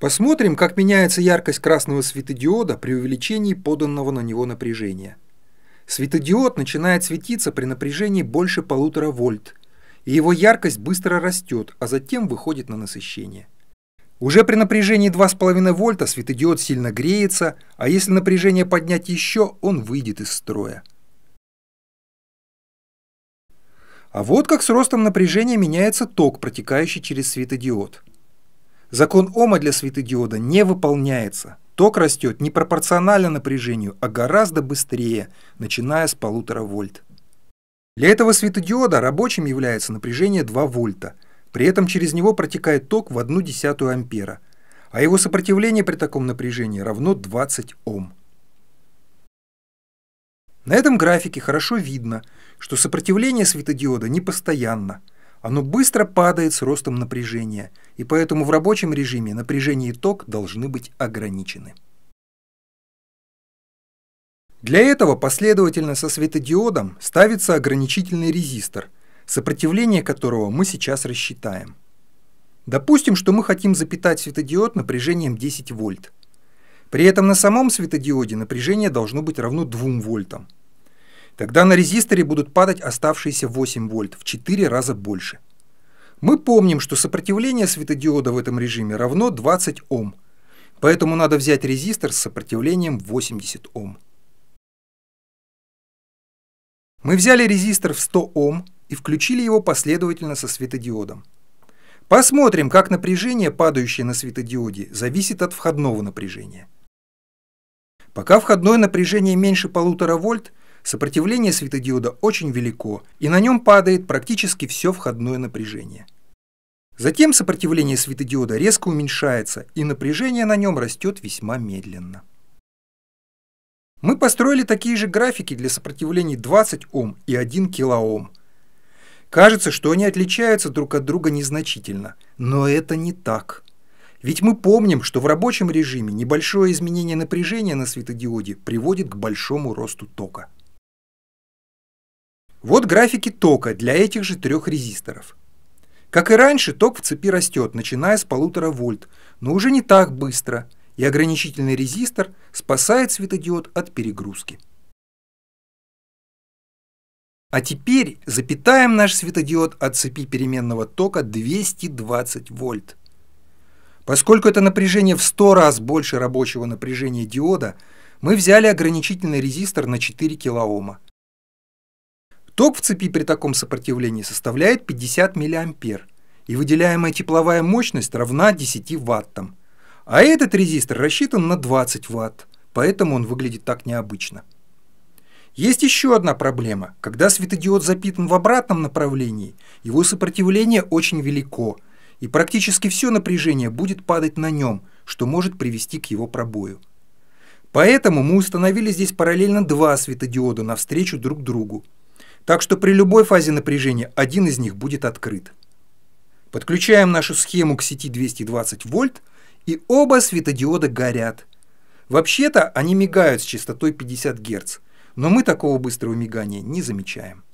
Посмотрим, как меняется яркость красного светодиода при увеличении поданного на него напряжения. Светодиод начинает светиться при напряжении больше полутора вольт, и его яркость быстро растет, а затем выходит на насыщение. Уже при напряжении 2,5 вольта светодиод сильно греется, а если напряжение поднять еще, он выйдет из строя. А вот как с ростом напряжения меняется ток, протекающий через светодиод. Закон Ома для светодиода не выполняется. Ток растет не пропорционально напряжению, а гораздо быстрее, начиная с полутора вольт. Для этого светодиода рабочим является напряжение 2 вольта, при этом через него протекает ток в одну десятую ампера, а его сопротивление при таком напряжении равно 20 Ом. На этом графике хорошо видно, что сопротивление светодиода непостоянно. Оно быстро падает с ростом напряжения, и поэтому в рабочем режиме напряжение и ток должны быть ограничены. Для этого последовательно со светодиодом ставится ограничительный резистор, сопротивление которого мы сейчас рассчитаем. Допустим, что мы хотим запитать светодиод напряжением 10 вольт. При этом на самом светодиоде напряжение должно быть равно 2 вольтам. Тогда на резисторе будут падать оставшиеся 8 вольт в 4 раза больше. Мы помним, что сопротивление светодиода в этом режиме равно 20 Ом, поэтому надо взять резистор с сопротивлением 80 Ом. Мы взяли резистор в 100 Ом и включили его последовательно со светодиодом. Посмотрим, как напряжение, падающее на светодиоде, зависит от входного напряжения. Пока входное напряжение меньше полутора вольт, Сопротивление светодиода очень велико, и на нем падает практически все входное напряжение. Затем сопротивление светодиода резко уменьшается, и напряжение на нем растет весьма медленно. Мы построили такие же графики для сопротивлений 20 Ом и 1 кОм. Кажется, что они отличаются друг от друга незначительно, но это не так. Ведь мы помним, что в рабочем режиме небольшое изменение напряжения на светодиоде приводит к большому росту тока. Вот графики тока для этих же трех резисторов. Как и раньше, ток в цепи растет, начиная с полутора вольт, но уже не так быстро, и ограничительный резистор спасает светодиод от перегрузки. А теперь запитаем наш светодиод от цепи переменного тока 220 вольт. Поскольку это напряжение в 100 раз больше рабочего напряжения диода, мы взяли ограничительный резистор на 4 килоома. Ток в цепи при таком сопротивлении составляет 50 мА, и выделяемая тепловая мощность равна 10 ваттам. А этот резистор рассчитан на 20 ватт, поэтому он выглядит так необычно. Есть еще одна проблема. Когда светодиод запитан в обратном направлении, его сопротивление очень велико, и практически все напряжение будет падать на нем, что может привести к его пробою. Поэтому мы установили здесь параллельно два светодиода навстречу друг другу. Так что при любой фазе напряжения один из них будет открыт. Подключаем нашу схему к сети 220 вольт, и оба светодиода горят. Вообще-то они мигают с частотой 50 Гц, но мы такого быстрого мигания не замечаем.